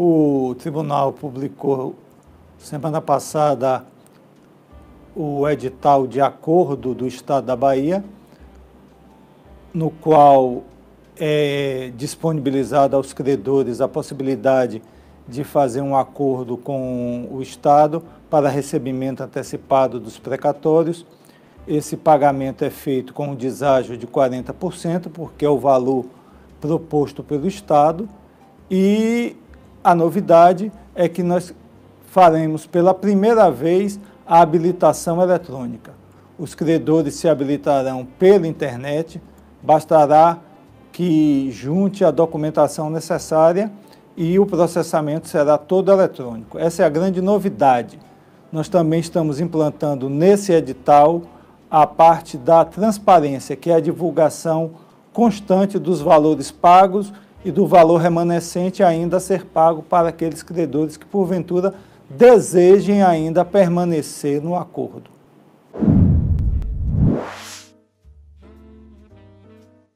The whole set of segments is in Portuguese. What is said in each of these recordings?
O tribunal publicou semana passada o edital de acordo do Estado da Bahia, no qual é disponibilizada aos credores a possibilidade de fazer um acordo com o Estado para recebimento antecipado dos precatórios. Esse pagamento é feito com um deságio de 40%, porque é o valor proposto pelo Estado, e a novidade é que nós faremos pela primeira vez a habilitação eletrônica. Os credores se habilitarão pela internet, bastará que junte a documentação necessária e o processamento será todo eletrônico. Essa é a grande novidade. Nós também estamos implantando nesse edital a parte da transparência, que é a divulgação constante dos valores pagos e do valor remanescente ainda a ser pago para aqueles credores que, porventura, desejem ainda permanecer no acordo.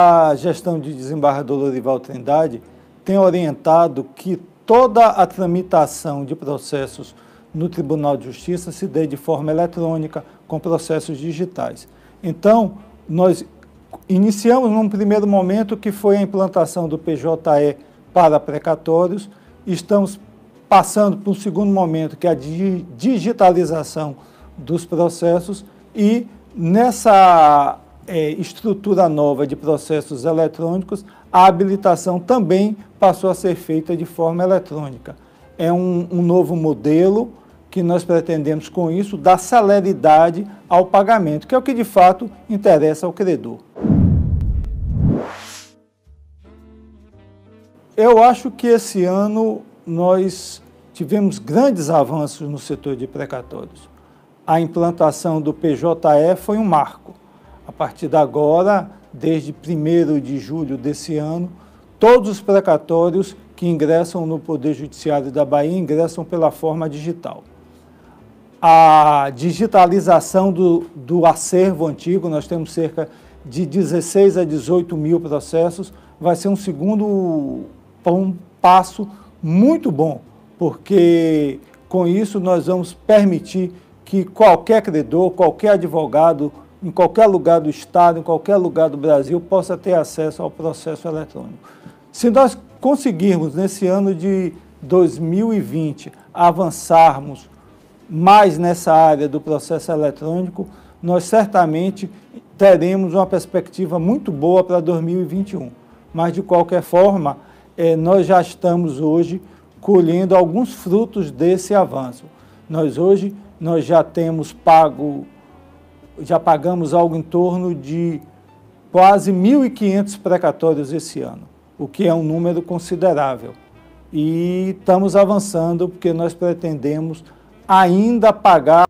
A gestão de desembargador Lorival Trindade tem orientado que toda a tramitação de processos no Tribunal de Justiça se dê de forma eletrônica, com processos digitais. Então, nós Iniciamos num primeiro momento que foi a implantação do PJE para precatórios, estamos passando para um segundo momento que é a digitalização dos processos e nessa é, estrutura nova de processos eletrônicos, a habilitação também passou a ser feita de forma eletrônica. É um, um novo modelo que nós pretendemos com isso dar celeridade ao pagamento, que é o que de fato interessa ao credor. Eu acho que esse ano nós tivemos grandes avanços no setor de precatórios. A implantação do PJE foi um marco. A partir de agora, desde 1 de julho desse ano, todos os precatórios que ingressam no Poder Judiciário da Bahia ingressam pela forma digital. A digitalização do, do acervo antigo, nós temos cerca de 16 a 18 mil processos, vai ser um segundo para um passo muito bom, porque com isso nós vamos permitir que qualquer credor, qualquer advogado, em qualquer lugar do Estado, em qualquer lugar do Brasil, possa ter acesso ao processo eletrônico. Se nós conseguirmos, nesse ano de 2020, avançarmos mais nessa área do processo eletrônico, nós certamente teremos uma perspectiva muito boa para 2021. Mas, de qualquer forma, é, nós já estamos hoje colhendo alguns frutos desse avanço. Nós hoje nós já temos pago, já pagamos algo em torno de quase 1.500 precatórios esse ano, o que é um número considerável. E estamos avançando porque nós pretendemos ainda pagar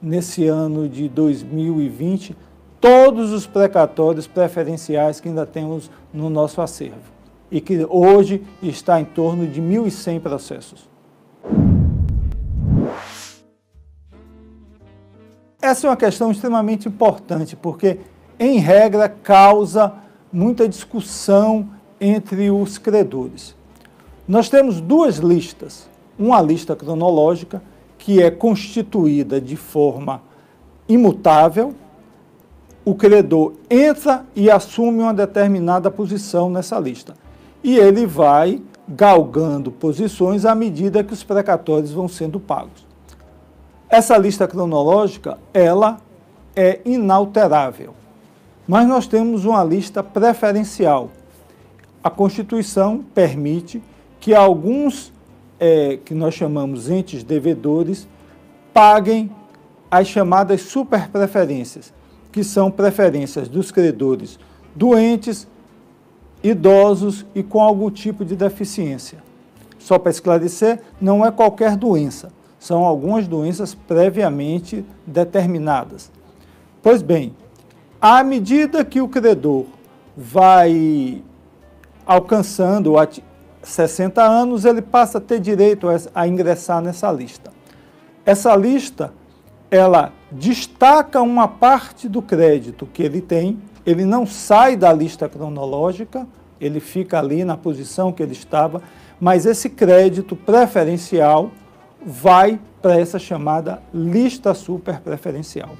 nesse ano de 2020 todos os precatórios preferenciais que ainda temos no nosso acervo e que hoje está em torno de 1.100 processos. Essa é uma questão extremamente importante, porque, em regra, causa muita discussão entre os credores. Nós temos duas listas. Uma lista cronológica, que é constituída de forma imutável. O credor entra e assume uma determinada posição nessa lista e ele vai galgando posições à medida que os precatórios vão sendo pagos. Essa lista cronológica, ela é inalterável. Mas nós temos uma lista preferencial. A Constituição permite que alguns, é, que nós chamamos entes devedores, paguem as chamadas superpreferências, que são preferências dos credores doentes, idosos e com algum tipo de deficiência. Só para esclarecer, não é qualquer doença, são algumas doenças previamente determinadas. Pois bem, à medida que o credor vai alcançando 60 anos, ele passa a ter direito a ingressar nessa lista. Essa lista ela destaca uma parte do crédito que ele tem, ele não sai da lista cronológica, ele fica ali na posição que ele estava, mas esse crédito preferencial vai para essa chamada lista super preferencial.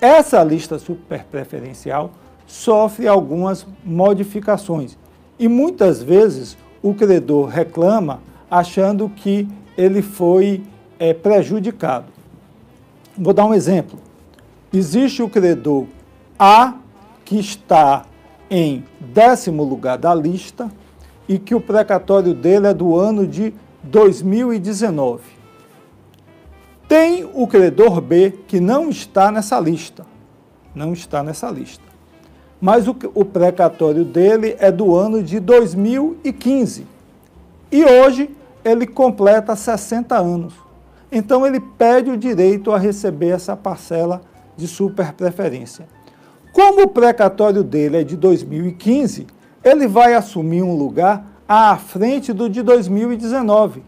Essa lista super preferencial sofre algumas modificações e muitas vezes o credor reclama achando que ele foi é, prejudicado. Vou dar um exemplo. Existe o credor A que está em décimo lugar da lista e que o precatório dele é do ano de 2019. Tem o credor B que não está nessa lista. Não está nessa lista. Mas o, o precatório dele é do ano de 2015. E hoje ele completa 60 anos. Então ele pede o direito a receber essa parcela de super preferência. Como o precatório dele é de 2015, ele vai assumir um lugar à frente do de 2019.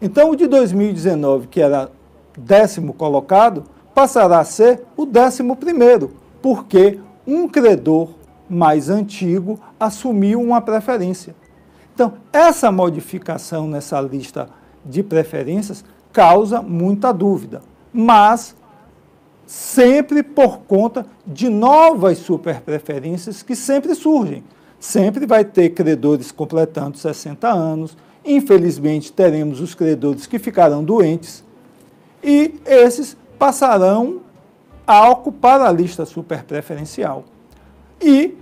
Então o de 2019, que era décimo colocado, passará a ser o décimo primeiro, porque um credor mais antigo assumiu uma preferência. Então, essa modificação nessa lista de preferências causa muita dúvida, mas sempre por conta de novas superpreferências que sempre surgem. Sempre vai ter credores completando 60 anos, infelizmente teremos os credores que ficarão doentes e esses passarão a ocupar a lista superpreferencial. E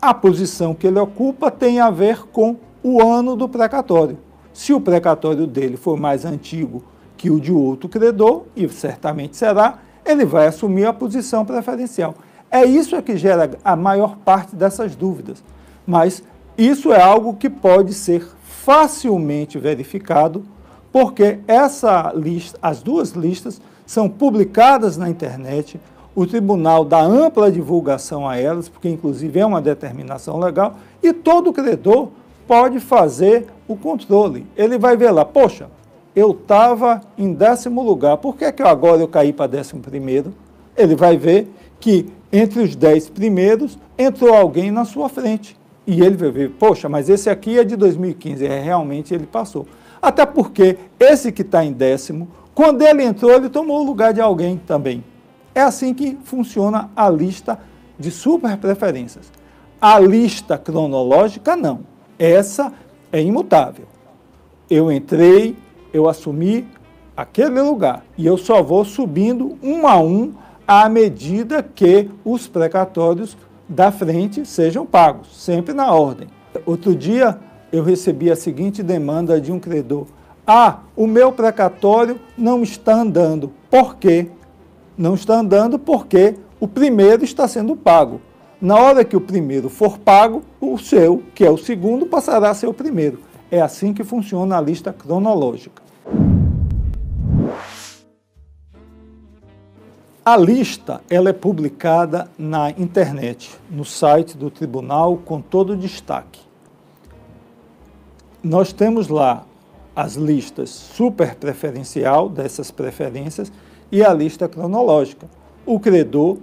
a posição que ele ocupa tem a ver com o ano do precatório. Se o precatório dele for mais antigo que o de outro credor, e certamente será, ele vai assumir a posição preferencial. É isso é que gera a maior parte dessas dúvidas. Mas isso é algo que pode ser facilmente verificado, porque essa lista, as duas listas são publicadas na internet, o tribunal dá ampla divulgação a elas, porque inclusive é uma determinação legal, e todo credor pode fazer o controle. Ele vai ver lá, poxa, eu estava em décimo lugar, por que, é que agora eu caí para décimo primeiro? Ele vai ver que entre os dez primeiros entrou alguém na sua frente. E ele vai ver, poxa, mas esse aqui é de 2015, é, realmente ele passou. Até porque esse que está em décimo, quando ele entrou, ele tomou o lugar de alguém também. É assim que funciona a lista de super preferências. A lista cronológica, não. Essa é imutável. Eu entrei, eu assumi aquele lugar e eu só vou subindo um a um à medida que os precatórios da frente sejam pagos, sempre na ordem. Outro dia eu recebi a seguinte demanda de um credor: Ah, o meu precatório não está andando. Por quê? Não está andando porque o primeiro está sendo pago. Na hora que o primeiro for pago, o seu, que é o segundo, passará a ser o primeiro. É assim que funciona a lista cronológica. A lista ela é publicada na internet, no site do tribunal, com todo o destaque. Nós temos lá as listas super preferencial dessas preferências e a lista cronológica. O credor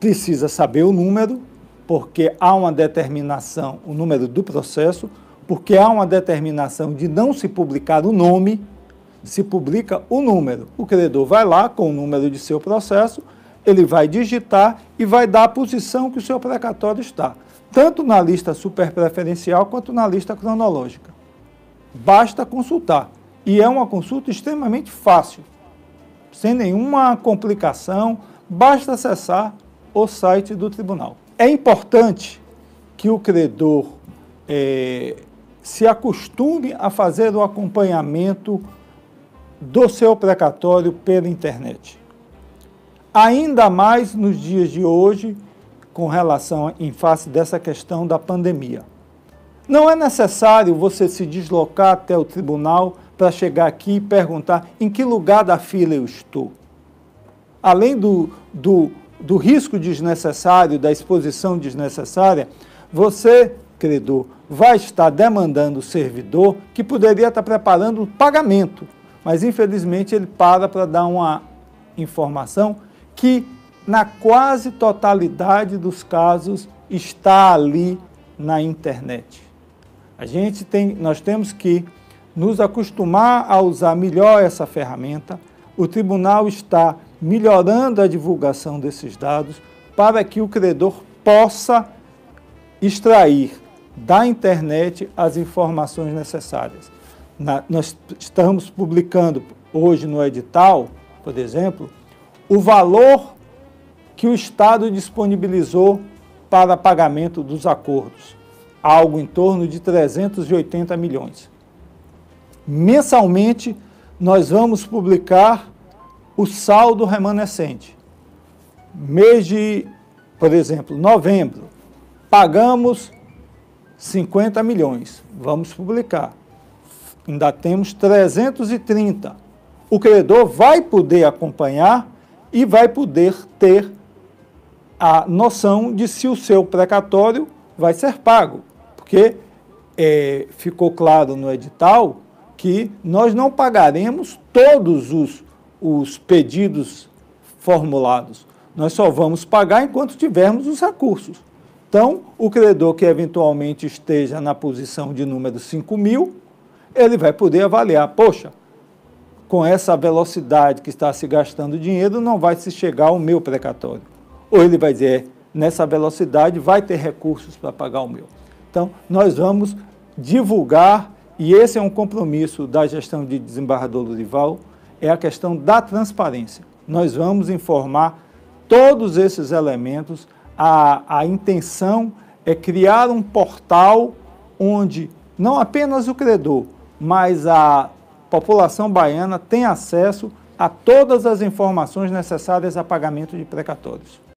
precisa saber o número, porque há uma determinação, o número do processo, porque há uma determinação de não se publicar o nome, se publica o número. O credor vai lá com o número de seu processo, ele vai digitar e vai dar a posição que o seu precatório está, tanto na lista superpreferencial quanto na lista cronológica. Basta consultar. E é uma consulta extremamente fácil, sem nenhuma complicação, basta acessar o site do tribunal. É importante que o credor é, se acostume a fazer o acompanhamento do seu precatório pela internet. Ainda mais nos dias de hoje, com relação em face dessa questão da pandemia. Não é necessário você se deslocar até o tribunal para chegar aqui e perguntar em que lugar da fila eu estou. Além do, do, do risco desnecessário, da exposição desnecessária, você credor vai estar demandando o servidor que poderia estar preparando o pagamento, mas infelizmente ele para para dar uma informação que na quase totalidade dos casos está ali na internet. A gente tem, nós temos que nos acostumar a usar melhor essa ferramenta. O tribunal está melhorando a divulgação desses dados para que o credor possa extrair da internet as informações necessárias. Na, nós estamos publicando hoje no edital, por exemplo, o valor que o Estado disponibilizou para pagamento dos acordos, algo em torno de 380 milhões. Mensalmente, nós vamos publicar o saldo remanescente. Mês de, por exemplo, novembro, pagamos 50 milhões. Vamos publicar. Ainda temos 330. O credor vai poder acompanhar e vai poder ter a noção de se o seu precatório vai ser pago. Porque é, ficou claro no edital que nós não pagaremos todos os, os pedidos formulados. Nós só vamos pagar enquanto tivermos os recursos. Então, o credor que eventualmente esteja na posição de número 5 mil, ele vai poder avaliar, poxa, com essa velocidade que está se gastando dinheiro, não vai se chegar ao meu precatório. Ou ele vai dizer, é, nessa velocidade vai ter recursos para pagar o meu. Então, nós vamos divulgar, e esse é um compromisso da gestão de desembargador Lurival, é a questão da transparência. Nós vamos informar todos esses elementos a, a intenção é criar um portal onde não apenas o credor, mas a população baiana tem acesso a todas as informações necessárias a pagamento de precatórios.